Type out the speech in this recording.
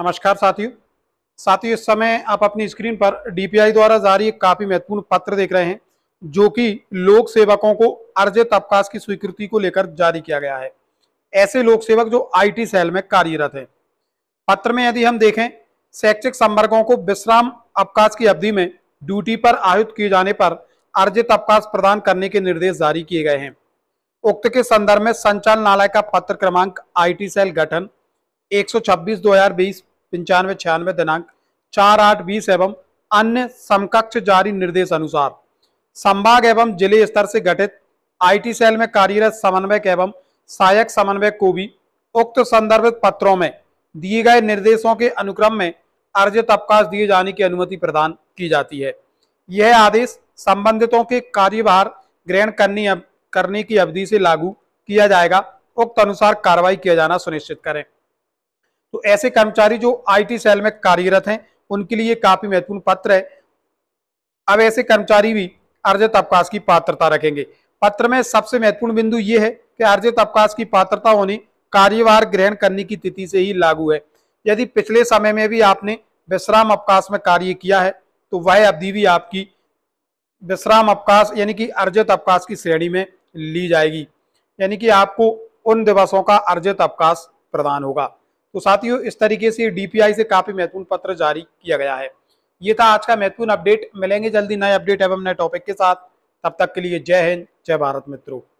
नमस्कार साथियों साथियों इस समय आप अपनी स्क्रीन पर डीपीआई द्वारा जारी एक काफी महत्वपूर्ण पत्र देख रहे हैं जो कि लोक सेवकों को अर्जित अवकाश की स्वीकृति को लेकर जारी किया गया है ऐसे लोक सेवक जो आईटी सेल में कार्यरत हैं पत्र में यदि हम देखें शैक्षिक संवर्गों को विश्राम अवकाश की अवधि में ड्यूटी पर आयुक्त किए जाने पर अर्जित अवकाश प्रदान करने के निर्देश जारी किए गए हैं उक्त के संदर्भ में संचालनालय का पत्र क्रमांक आई सेल गठन एक सौ छब्बीस दो हजार बीस पंचानवे छियानवे दिनांक चार आठ बीस एवं अन्य समकक्ष जारी निर्देश अनुसार संभाग एवं जिले स्तर से गठित आईटी सेल में कार्यरत समन्वयक एवं सहायक समन्वयक को भी उक्त संदर्भित पत्रों में दिए गए निर्देशों के अनुक्रम में अर्जित अवकाश दिए जाने की अनुमति प्रदान की जाती है यह आदेश संबंधितों के कार्यभार ग्रहण करने करने की अवधि से लागू किया जाएगा उक्त अनुसार कार्रवाई किया जाना सुनिश्चित करें तो ऐसे कर्मचारी जो आईटी सेल में कार्यरत हैं उनके लिए काफी महत्वपूर्ण पत्र है अब ऐसे कर्मचारी भी अर्जित अवकाश की पात्रता रखेंगे पत्र में सबसे महत्वपूर्ण बिंदु ये है कि अर्जित अवकाश की पात्रता होनी कार्यभार ग्रहण करने की तिथि से ही लागू है यदि पिछले समय में भी आपने विश्राम अवकाश में कार्य किया है तो वह अवधि भी आपकी विश्राम अवकाश यानी कि अर्जित अवकाश की श्रेणी में ली जाएगी यानी कि आपको उन दिवसों का अर्जित अवकाश प्रदान होगा तो साथियों इस तरीके से डीपीआई से काफी महत्वपूर्ण पत्र जारी किया गया है ये था आज का महत्वपूर्ण अपडेट मिलेंगे जल्दी नए अपडेट एवं नए टॉपिक के साथ तब तक के लिए जय हिंद जय भारत मित्रों